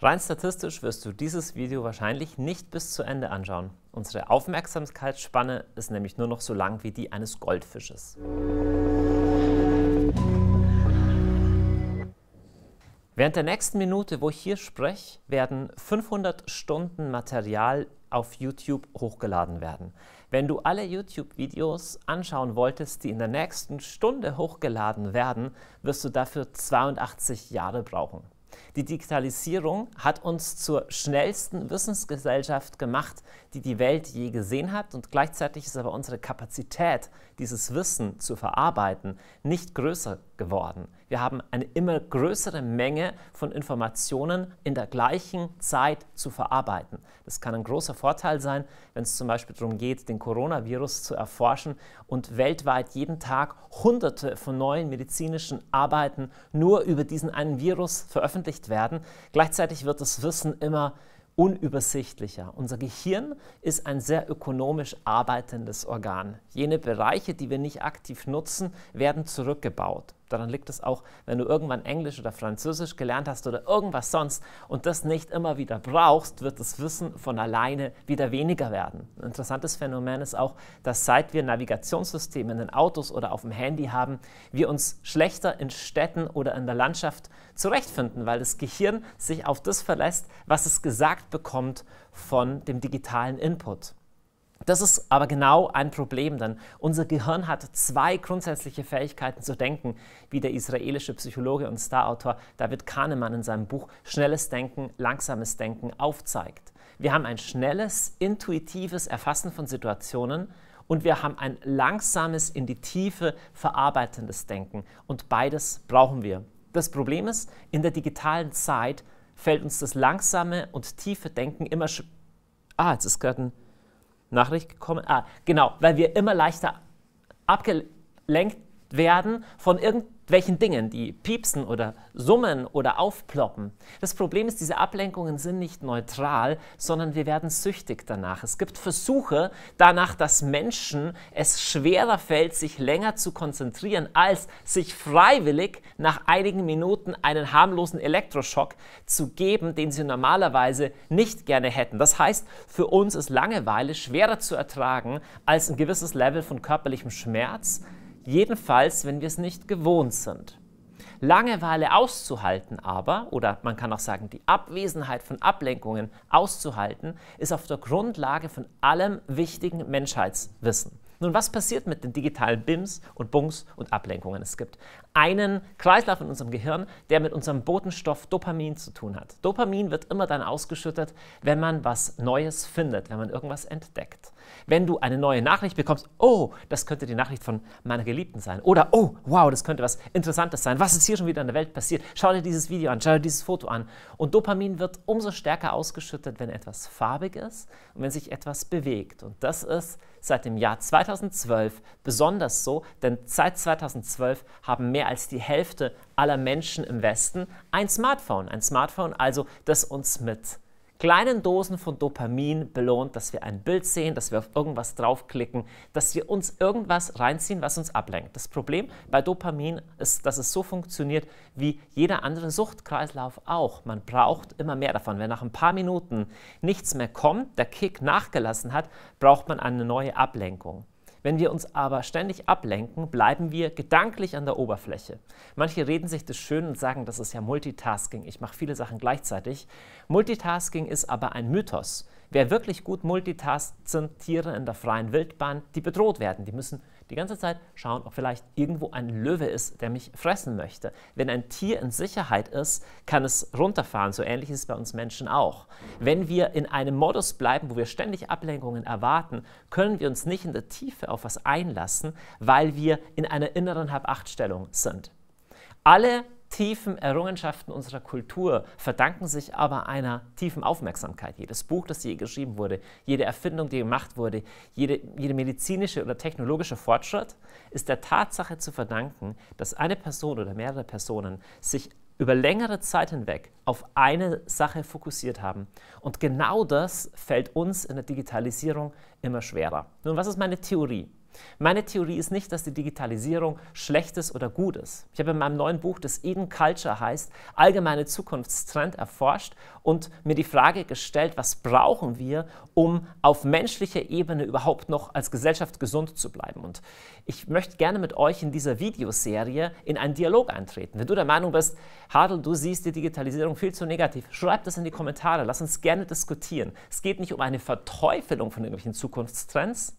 Rein statistisch wirst du dieses Video wahrscheinlich nicht bis zu Ende anschauen. Unsere Aufmerksamkeitsspanne ist nämlich nur noch so lang wie die eines Goldfisches. Während der nächsten Minute, wo ich hier spreche, werden 500 Stunden Material auf YouTube hochgeladen werden. Wenn du alle YouTube-Videos anschauen wolltest, die in der nächsten Stunde hochgeladen werden, wirst du dafür 82 Jahre brauchen. Die Digitalisierung hat uns zur schnellsten Wissensgesellschaft gemacht, die die Welt je gesehen hat. Und gleichzeitig ist aber unsere Kapazität, dieses Wissen zu verarbeiten, nicht größer geworden. Wir haben eine immer größere Menge von Informationen in der gleichen Zeit zu verarbeiten. Das kann ein großer Vorteil sein, wenn es zum Beispiel darum geht, den Coronavirus zu erforschen und weltweit jeden Tag Hunderte von neuen medizinischen Arbeiten nur über diesen einen Virus veröffentlicht werden. Gleichzeitig wird das Wissen immer unübersichtlicher. Unser Gehirn ist ein sehr ökonomisch arbeitendes Organ. Jene Bereiche, die wir nicht aktiv nutzen, werden zurückgebaut. Daran liegt es auch, wenn du irgendwann Englisch oder Französisch gelernt hast oder irgendwas sonst und das nicht immer wieder brauchst, wird das Wissen von alleine wieder weniger werden. Ein interessantes Phänomen ist auch, dass seit wir Navigationssysteme in den Autos oder auf dem Handy haben, wir uns schlechter in Städten oder in der Landschaft zurechtfinden, weil das Gehirn sich auf das verlässt, was es gesagt bekommt von dem digitalen Input. Das ist aber genau ein Problem, denn unser Gehirn hat zwei grundsätzliche Fähigkeiten zu denken, wie der israelische Psychologe und Starautor David Kahnemann in seinem Buch Schnelles Denken, Langsames Denken aufzeigt. Wir haben ein schnelles, intuitives Erfassen von Situationen und wir haben ein langsames, in die Tiefe verarbeitendes Denken. Und beides brauchen wir. Das Problem ist, in der digitalen Zeit fällt uns das langsame und tiefe Denken immer... Ah, jetzt ist gerade ein... Nachricht gekommen? Ah, genau, weil wir immer leichter abgelenkt werden von irgendeinem welchen Dingen, die piepsen oder summen oder aufploppen. Das Problem ist, diese Ablenkungen sind nicht neutral, sondern wir werden süchtig danach. Es gibt Versuche danach, dass Menschen es schwerer fällt, sich länger zu konzentrieren, als sich freiwillig nach einigen Minuten einen harmlosen Elektroschock zu geben, den sie normalerweise nicht gerne hätten. Das heißt, für uns ist Langeweile schwerer zu ertragen als ein gewisses Level von körperlichem Schmerz, jedenfalls wenn wir es nicht gewohnt sind. Langeweile auszuhalten aber, oder man kann auch sagen, die Abwesenheit von Ablenkungen auszuhalten, ist auf der Grundlage von allem wichtigen Menschheitswissen. Nun, was passiert mit den digitalen BIMs und BUNGs und Ablenkungen? Es gibt einen Kreislauf in unserem Gehirn, der mit unserem Botenstoff Dopamin zu tun hat. Dopamin wird immer dann ausgeschüttet, wenn man was Neues findet, wenn man irgendwas entdeckt. Wenn du eine neue Nachricht bekommst, oh, das könnte die Nachricht von meiner Geliebten sein. Oder, oh, wow, das könnte was Interessantes sein. Was ist hier schon wieder in der Welt passiert? Schau dir dieses Video an, schau dir dieses Foto an. Und Dopamin wird umso stärker ausgeschüttet, wenn etwas farbig ist und wenn sich etwas bewegt. Und das ist seit dem Jahr 2012 besonders so, denn seit 2012 haben mehr als die Hälfte aller Menschen im Westen ein Smartphone. Ein Smartphone also, das uns mit kleinen Dosen von Dopamin belohnt, dass wir ein Bild sehen, dass wir auf irgendwas draufklicken, dass wir uns irgendwas reinziehen, was uns ablenkt. Das Problem bei Dopamin ist, dass es so funktioniert wie jeder andere Suchtkreislauf auch. Man braucht immer mehr davon. Wenn nach ein paar Minuten nichts mehr kommt, der Kick nachgelassen hat, braucht man eine neue Ablenkung. Wenn wir uns aber ständig ablenken, bleiben wir gedanklich an der Oberfläche. Manche reden sich das schön und sagen, das ist ja Multitasking, ich mache viele Sachen gleichzeitig. Multitasking ist aber ein Mythos. Wer wirklich gut multitaskt, sind Tiere in der freien Wildbahn, die bedroht werden. Die müssen die ganze Zeit schauen, ob vielleicht irgendwo ein Löwe ist, der mich fressen möchte. Wenn ein Tier in Sicherheit ist, kann es runterfahren. So ähnlich ist es bei uns Menschen auch. Wenn wir in einem Modus bleiben, wo wir ständig Ablenkungen erwarten, können wir uns nicht in der Tiefe auf was einlassen, weil wir in einer inneren Halbachtstellung sind. Alle tiefen Errungenschaften unserer Kultur verdanken sich aber einer tiefen Aufmerksamkeit. Jedes Buch, das je geschrieben wurde, jede Erfindung, die gemacht wurde, jede, jede medizinische oder technologische Fortschritt ist der Tatsache zu verdanken, dass eine Person oder mehrere Personen sich über längere Zeit hinweg auf eine Sache fokussiert haben. Und genau das fällt uns in der Digitalisierung immer schwerer. Nun, was ist meine Theorie? Meine Theorie ist nicht, dass die Digitalisierung Schlechtes oder Gutes. Ich habe in meinem neuen Buch, das Eden Culture heißt, allgemeine Zukunftstrend erforscht und mir die Frage gestellt, was brauchen wir, um auf menschlicher Ebene überhaupt noch als Gesellschaft gesund zu bleiben. Und ich möchte gerne mit euch in dieser Videoserie in einen Dialog eintreten. Wenn du der Meinung bist, Hadel, du siehst die Digitalisierung viel zu negativ, schreib das in die Kommentare, lass uns gerne diskutieren. Es geht nicht um eine Verteufelung von irgendwelchen Zukunftstrends,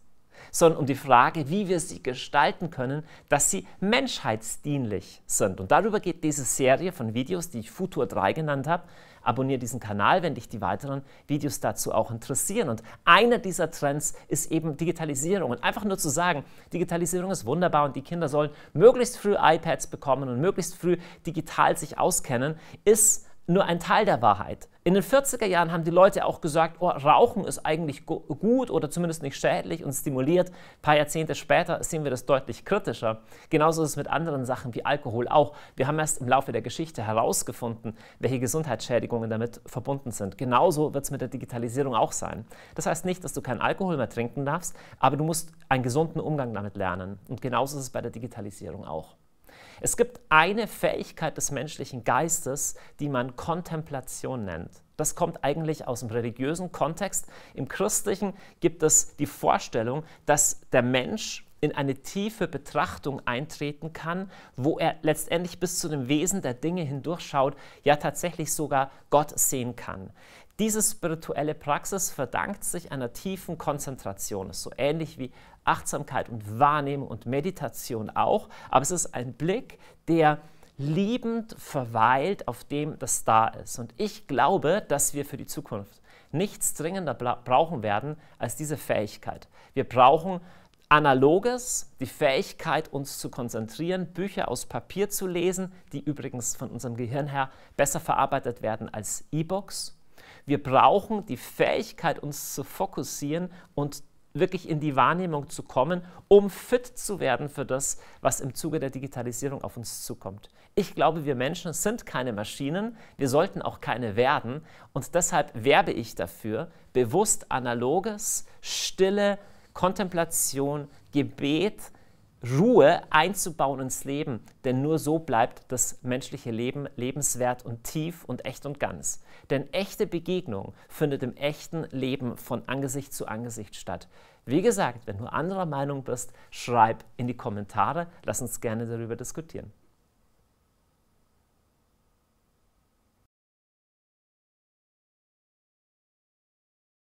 sondern um die Frage, wie wir sie gestalten können, dass sie menschheitsdienlich sind. Und darüber geht diese Serie von Videos, die ich Futur 3 genannt habe. Abonniere diesen Kanal, wenn dich die weiteren Videos dazu auch interessieren. Und einer dieser Trends ist eben Digitalisierung. Und einfach nur zu sagen, Digitalisierung ist wunderbar und die Kinder sollen möglichst früh iPads bekommen und möglichst früh digital sich auskennen, ist nur ein Teil der Wahrheit. In den 40er Jahren haben die Leute auch gesagt, oh, Rauchen ist eigentlich gut oder zumindest nicht schädlich und stimuliert. Ein paar Jahrzehnte später sehen wir das deutlich kritischer. Genauso ist es mit anderen Sachen wie Alkohol auch. Wir haben erst im Laufe der Geschichte herausgefunden, welche Gesundheitsschädigungen damit verbunden sind. Genauso wird es mit der Digitalisierung auch sein. Das heißt nicht, dass du keinen Alkohol mehr trinken darfst, aber du musst einen gesunden Umgang damit lernen. Und genauso ist es bei der Digitalisierung auch. Es gibt eine Fähigkeit des menschlichen Geistes, die man Kontemplation nennt. Das kommt eigentlich aus dem religiösen Kontext. Im christlichen gibt es die Vorstellung, dass der Mensch in eine tiefe Betrachtung eintreten kann, wo er letztendlich bis zu dem Wesen der Dinge hindurchschaut, ja tatsächlich sogar Gott sehen kann. Diese spirituelle Praxis verdankt sich einer tiefen Konzentration, Es ist so ähnlich wie Achtsamkeit und Wahrnehmung und Meditation auch, aber es ist ein Blick, der liebend verweilt auf dem, das da ist. Und ich glaube, dass wir für die Zukunft nichts dringender brauchen werden als diese Fähigkeit. Wir brauchen Analoges, die Fähigkeit, uns zu konzentrieren, Bücher aus Papier zu lesen, die übrigens von unserem Gehirn her besser verarbeitet werden als E-Books. Wir brauchen die Fähigkeit, uns zu fokussieren und wirklich in die Wahrnehmung zu kommen, um fit zu werden für das, was im Zuge der Digitalisierung auf uns zukommt. Ich glaube, wir Menschen sind keine Maschinen, wir sollten auch keine werden und deshalb werbe ich dafür, bewusst analoges, stille Kontemplation, Gebet, Ruhe einzubauen ins Leben, denn nur so bleibt das menschliche Leben lebenswert und tief und echt und ganz. Denn echte Begegnung findet im echten Leben von Angesicht zu Angesicht statt. Wie gesagt, wenn du anderer Meinung bist, schreib in die Kommentare, lass uns gerne darüber diskutieren.